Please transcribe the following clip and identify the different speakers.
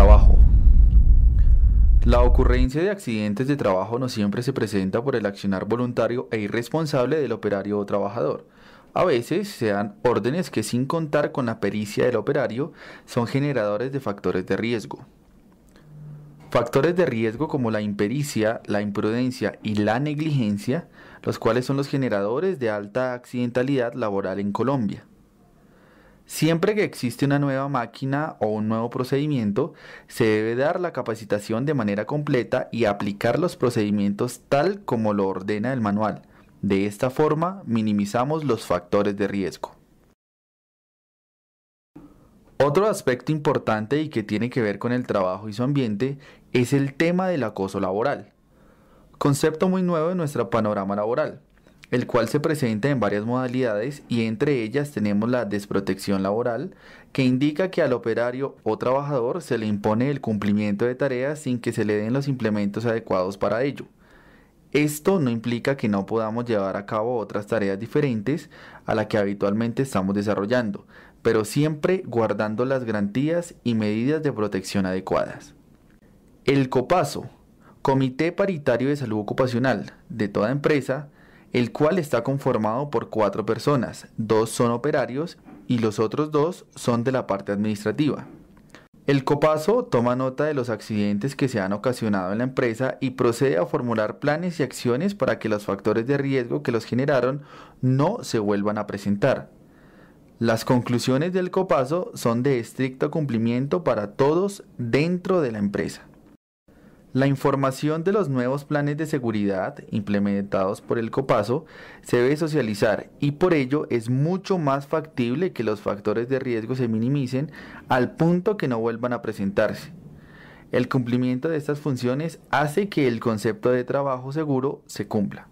Speaker 1: Trabajo. La ocurrencia de accidentes de trabajo no siempre se presenta por el accionar voluntario e irresponsable del operario o trabajador. A veces se dan órdenes que sin contar con la pericia del operario son generadores de factores de riesgo. Factores de riesgo como la impericia, la imprudencia y la negligencia, los cuales son los generadores de alta accidentalidad laboral en Colombia. Siempre que existe una nueva máquina o un nuevo procedimiento, se debe dar la capacitación de manera completa y aplicar los procedimientos tal como lo ordena el manual. De esta forma, minimizamos los factores de riesgo. Otro aspecto importante y que tiene que ver con el trabajo y su ambiente es el tema del acoso laboral. Concepto muy nuevo en nuestro panorama laboral, el cual se presenta en varias modalidades y entre ellas tenemos la desprotección laboral, que indica que al operario o trabajador se le impone el cumplimiento de tareas sin que se le den los implementos adecuados para ello. Esto no implica que no podamos llevar a cabo otras tareas diferentes a las que habitualmente estamos desarrollando, pero siempre guardando las garantías y medidas de protección adecuadas. El COPASO, Comité Paritario de Salud Ocupacional de toda empresa, el cual está conformado por cuatro personas, dos son operarios y los otros dos son de la parte administrativa. El copaso toma nota de los accidentes que se han ocasionado en la empresa y procede a formular planes y acciones para que los factores de riesgo que los generaron no se vuelvan a presentar. Las conclusiones del copaso son de estricto cumplimiento para todos dentro de la empresa. La información de los nuevos planes de seguridad implementados por el Copaso se debe socializar y por ello es mucho más factible que los factores de riesgo se minimicen al punto que no vuelvan a presentarse. El cumplimiento de estas funciones hace que el concepto de trabajo seguro se cumpla.